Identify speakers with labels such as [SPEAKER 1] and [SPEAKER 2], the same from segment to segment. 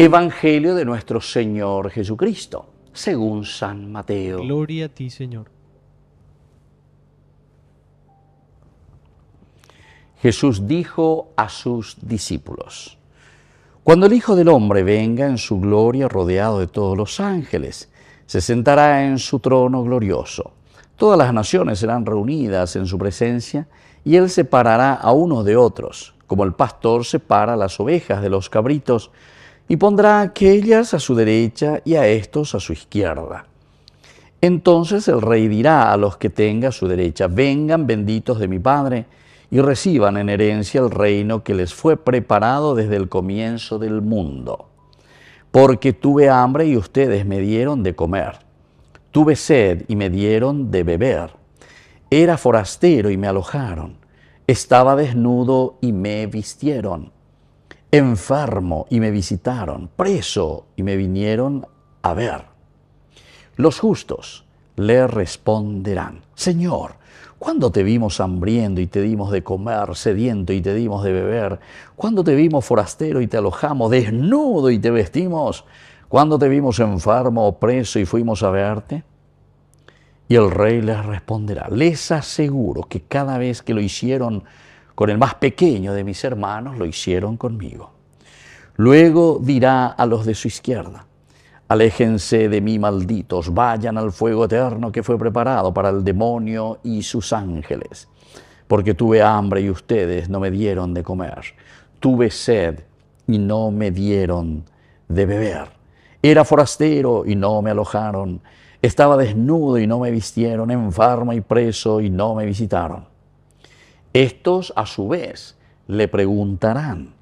[SPEAKER 1] Evangelio de nuestro Señor Jesucristo, según San Mateo. Gloria a ti, Señor. Jesús dijo a sus discípulos, Cuando el Hijo del Hombre venga en su gloria rodeado de todos los ángeles, se sentará en su trono glorioso. Todas las naciones serán reunidas en su presencia y él separará a unos de otros, como el pastor separa las ovejas de los cabritos, y pondrá a aquellas a su derecha y a estos a su izquierda. Entonces el rey dirá a los que tenga a su derecha, vengan benditos de mi Padre, y reciban en herencia el reino que les fue preparado desde el comienzo del mundo. Porque tuve hambre y ustedes me dieron de comer. Tuve sed y me dieron de beber. Era forastero y me alojaron. Estaba desnudo y me vistieron enfermo y me visitaron, preso y me vinieron a ver. Los justos le responderán, Señor, ¿cuándo te vimos hambriendo y te dimos de comer, sediento y te dimos de beber? ¿Cuándo te vimos forastero y te alojamos, desnudo y te vestimos? ¿Cuándo te vimos enfermo o preso y fuimos a verte? Y el rey les responderá, les aseguro que cada vez que lo hicieron, con el más pequeño de mis hermanos lo hicieron conmigo. Luego dirá a los de su izquierda, aléjense de mí malditos, vayan al fuego eterno que fue preparado para el demonio y sus ángeles, porque tuve hambre y ustedes no me dieron de comer, tuve sed y no me dieron de beber, era forastero y no me alojaron, estaba desnudo y no me vistieron, enfermo y preso y no me visitaron. Estos a su vez le preguntarán,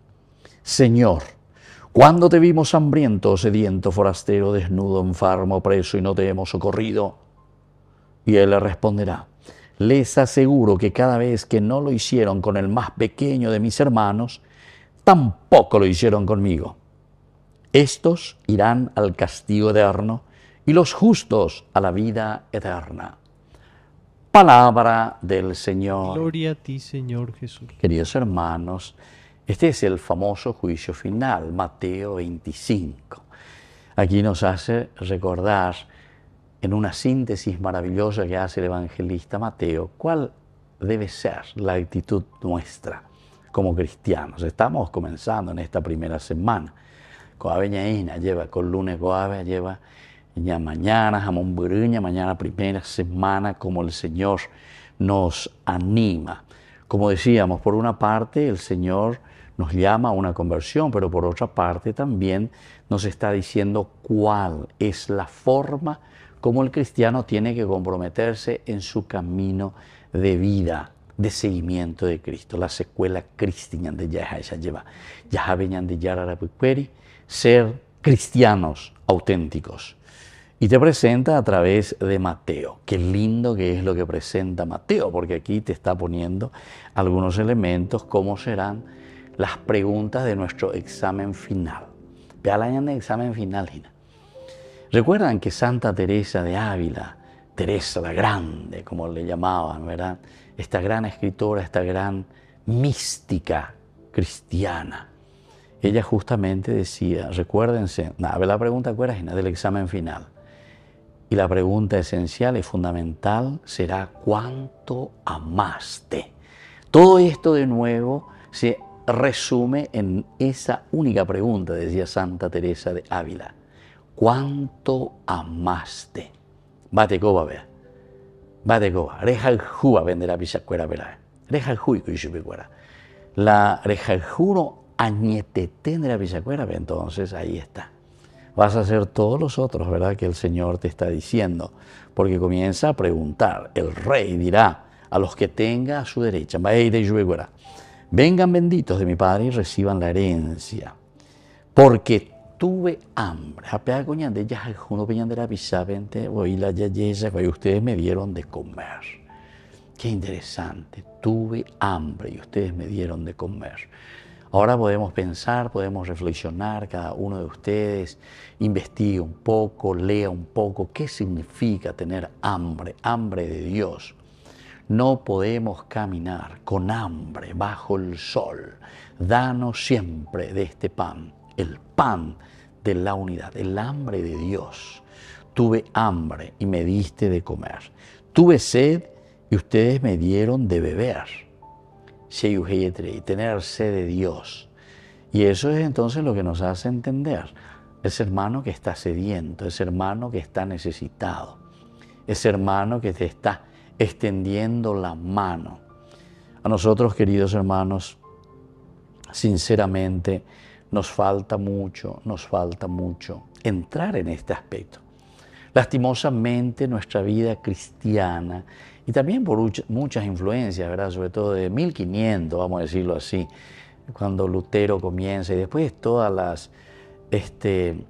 [SPEAKER 1] Señor, ¿cuándo te vimos hambriento, sediento, forastero, desnudo, enfermo, preso y no te hemos socorrido? Y él le responderá, les aseguro que cada vez que no lo hicieron con el más pequeño de mis hermanos, tampoco lo hicieron conmigo. Estos irán al castigo eterno y los justos a la vida eterna. Palabra del Señor. Gloria a ti, Señor Jesús. Queridos hermanos, este es el famoso juicio final, Mateo 25. Aquí nos hace recordar en una síntesis maravillosa que hace el evangelista Mateo cuál debe ser la actitud nuestra como cristianos. Estamos comenzando en esta primera semana. Coabeñaína lleva, con lunes Coabe lleva mañana, jamón buruña, mañana primera semana, como el Señor nos anima. Como decíamos, por una parte el Señor nos llama a una conversión, pero por otra parte también nos está diciendo cuál es la forma como el cristiano tiene que comprometerse en su camino de vida, de seguimiento de Cristo, la secuela cristiana de lleva. de ser cristianos auténticos. Y te presenta a través de Mateo. Qué lindo que es lo que presenta Mateo, porque aquí te está poniendo algunos elementos, cómo serán las preguntas de nuestro examen final. Ve al año de examen final, Gina. Recuerdan que Santa Teresa de Ávila, Teresa la Grande, como le llamaban, ¿verdad? Esta gran escritora, esta gran mística cristiana. Ella justamente decía, recuérdense, nada, la pregunta, ¿cuál Gina? Del examen final. Y la pregunta esencial y fundamental será, ¿cuánto amaste? Todo esto de nuevo se resume en esa única pregunta, decía Santa Teresa de Ávila. ¿Cuánto amaste? Bate coba, vea. Bate coba. vender venderá pisacuera, vea. y cuishupicuera. La rejaljuro añete de la pisacuera, entonces ahí está vas a ser todos los otros, ¿verdad?, que el Señor te está diciendo, porque comienza a preguntar, el rey dirá a los que tenga a su derecha, vengan benditos de mi Padre y reciban la herencia, porque tuve hambre, ustedes me dieron de comer. Qué interesante, tuve hambre y ustedes me dieron de comer Ahora podemos pensar, podemos reflexionar, cada uno de ustedes investigue un poco, lea un poco qué significa tener hambre, hambre de Dios. No podemos caminar con hambre bajo el sol. Danos siempre de este pan, el pan de la unidad, el hambre de Dios. Tuve hambre y me diste de comer. Tuve sed y ustedes me dieron de beber y tener sed de Dios. Y eso es entonces lo que nos hace entender ese hermano que está sediento, ese hermano que está necesitado, ese hermano que te está extendiendo la mano. A nosotros, queridos hermanos, sinceramente nos falta mucho, nos falta mucho entrar en este aspecto. Lastimosamente nuestra vida cristiana y también por muchas influencias, sobre todo de 1500, vamos a decirlo así, cuando Lutero comienza y después todas las este,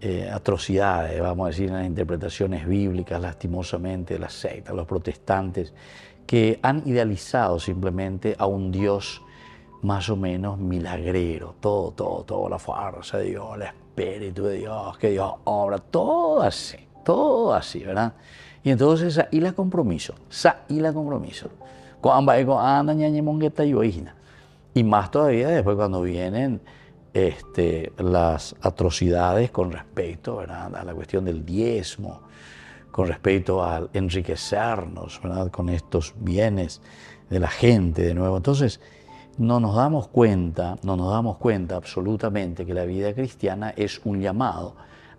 [SPEAKER 1] eh, atrocidades, vamos a decir, las interpretaciones bíblicas, lastimosamente, de las sectas, los protestantes, que han idealizado simplemente a un Dios más o menos milagrero, todo, todo, toda la fuerza de Dios, el Espíritu de Dios, que Dios obra, todo así todo así, ¿verdad? Y entonces esa la compromiso, esa la compromiso. Eh, mongueta y Y más todavía después cuando vienen este, las atrocidades con respecto ¿verdad? a la cuestión del diezmo, con respecto al enriquecernos ¿verdad? con estos bienes de la gente de nuevo. Entonces, no nos damos cuenta, no nos damos cuenta absolutamente que la vida cristiana es un llamado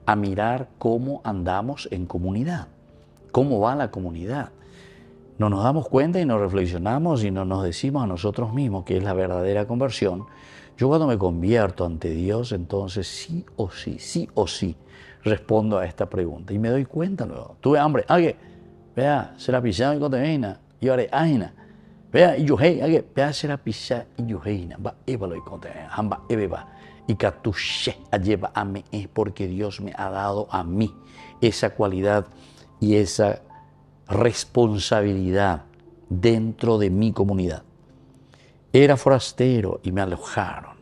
[SPEAKER 1] a mirar cómo andamos en comunidad, cómo va la comunidad. No nos damos cuenta y nos reflexionamos y no nos decimos a nosotros mismos que es la verdadera conversión. Yo cuando me convierto ante Dios, entonces sí o sí, sí o sí, respondo a esta pregunta y me doy cuenta luego. Tuve hambre, ¿qué? vea, será pisado y cotemena, y ahora aina. Vea, y yo hey, ¿qué? vea, será pisado y yo heina, va, lo y va, va y lleva a es porque Dios me ha dado a mí esa cualidad y esa responsabilidad dentro de mi comunidad. Era forastero y me alojaron.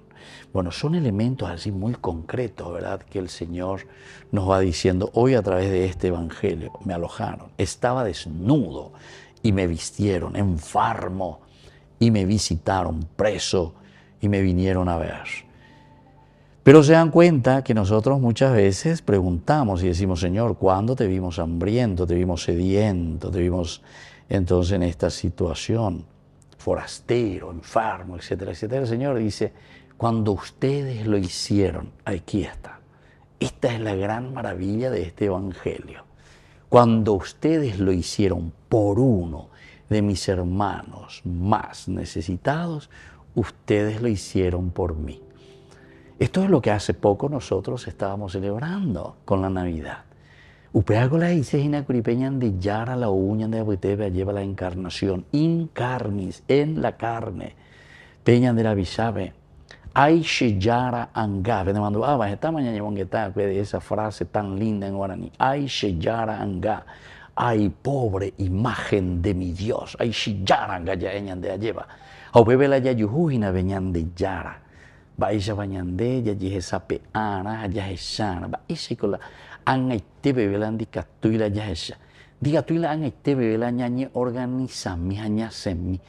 [SPEAKER 1] Bueno, son elementos así muy concretos, ¿verdad? Que el Señor nos va diciendo hoy a través de este Evangelio. Me alojaron, estaba desnudo y me vistieron, enfermo y me visitaron, preso y me vinieron a ver. Pero se dan cuenta que nosotros muchas veces preguntamos y decimos, Señor, ¿cuándo te vimos hambriento, te vimos sediento, te vimos entonces en esta situación, forastero, enfermo, etcétera, etcétera? El Señor dice, cuando ustedes lo hicieron, aquí está. Esta es la gran maravilla de este Evangelio. Cuando ustedes lo hicieron por uno de mis hermanos más necesitados, ustedes lo hicieron por mí. Esto es lo que hace poco nosotros estábamos celebrando con la Navidad. la y Sejina Curipeñan de Yara la uña de Abuitebe lleva la encarnación, incarnis, en la carne. Peña de la Bisabe, Ay Yara De mando, ah, esta mañana llevo de esa frase tan linda en guaraní. Ay Yara Anga, ay pobre imagen de mi Dios, Ay Yara Anga, ya de lleva. Aubebe la Yayuhujina, veñan de Yara. Baisha bañande, ya dije sape ana, ya hechana, baisha cola, anga y te bebelan di catuila ya hecha. Diga tuila anga y te bebelan ñañe organiza mi aña semi,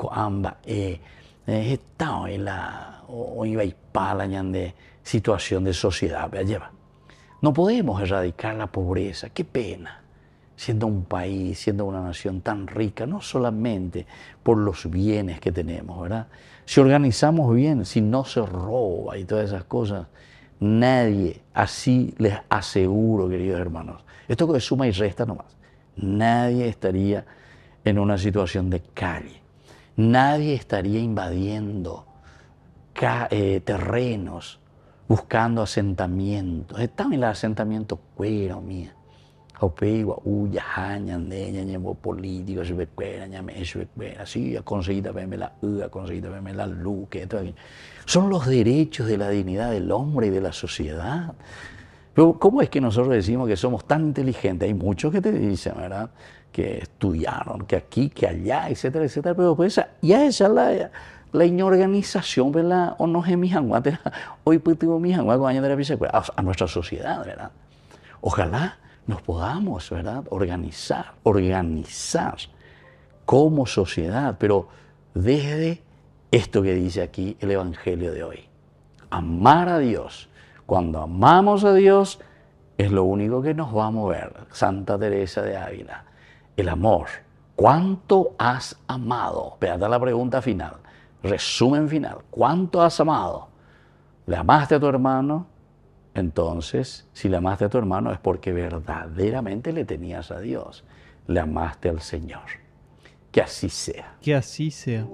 [SPEAKER 1] coamba, eh, eh estado en la, o iba y pala ñande situación de sociedad, lleva. No podemos erradicar la pobreza, qué pena siendo un país, siendo una nación tan rica, no solamente por los bienes que tenemos, ¿verdad? Si organizamos bien, si no se roba y todas esas cosas, nadie, así les aseguro, queridos hermanos, esto es suma y resta nomás, nadie estaría en una situación de calle, nadie estaría invadiendo eh, terrenos, buscando asentamientos, están en el asentamiento cuero, mía Haupeiwa, uya, jaña, neña, ñembo político, ñame, buena sí, ha conseguir verme la U, ha conseguir verme la luz, que Son los derechos de la dignidad del hombre y de la sociedad. Pero, ¿cómo es que nosotros decimos que somos tan inteligentes? Hay muchos que te dicen, ¿verdad? Que estudiaron, que aquí, que allá, etcétera, etcétera. Pero pues ya esa la, la inorganización, ¿verdad? O no es mi Hoy pues tengo mi pues, a, a nuestra sociedad, ¿verdad? Ojalá nos podamos, ¿verdad?, organizar, organizar como sociedad, pero desde esto que dice aquí el Evangelio de hoy. Amar a Dios. Cuando amamos a Dios es lo único que nos va a mover. Santa Teresa de Ávila, el amor. ¿Cuánto has amado? Vean la pregunta final, resumen final. ¿Cuánto has amado? ¿Le amaste a tu hermano? Entonces, si le amaste a tu hermano es porque verdaderamente le tenías a Dios, le amaste al Señor. Que así sea. Que así sea.